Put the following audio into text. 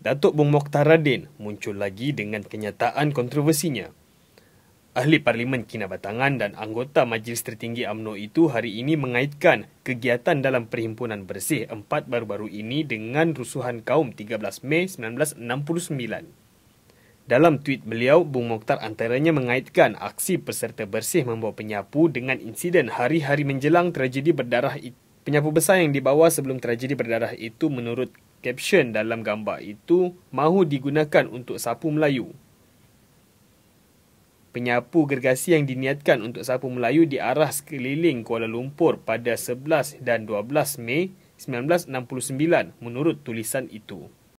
Datuk Bung Mokhtar Radin muncul lagi dengan kenyataan kontroversinya. Ahli Parlimen Kinabatangan dan anggota Majlis Tertinggi AMNO itu hari ini mengaitkan kegiatan dalam Perhimpunan Bersih 4 baru-baru ini dengan rusuhan kaum 13 Mei 1969. Dalam tweet beliau, Bung Mokhtar antaranya mengaitkan aksi peserta bersih membawa penyapu dengan insiden hari-hari menjelang tragedi berdarah itu. Penyapu besar yang dibawa sebelum tragedi berdarah itu menurut caption dalam gambar itu mahu digunakan untuk sapu Melayu. Penyapu gergasi yang diniatkan untuk sapu Melayu diarah sekeliling Kuala Lumpur pada 11 dan 12 Mei 1969 menurut tulisan itu.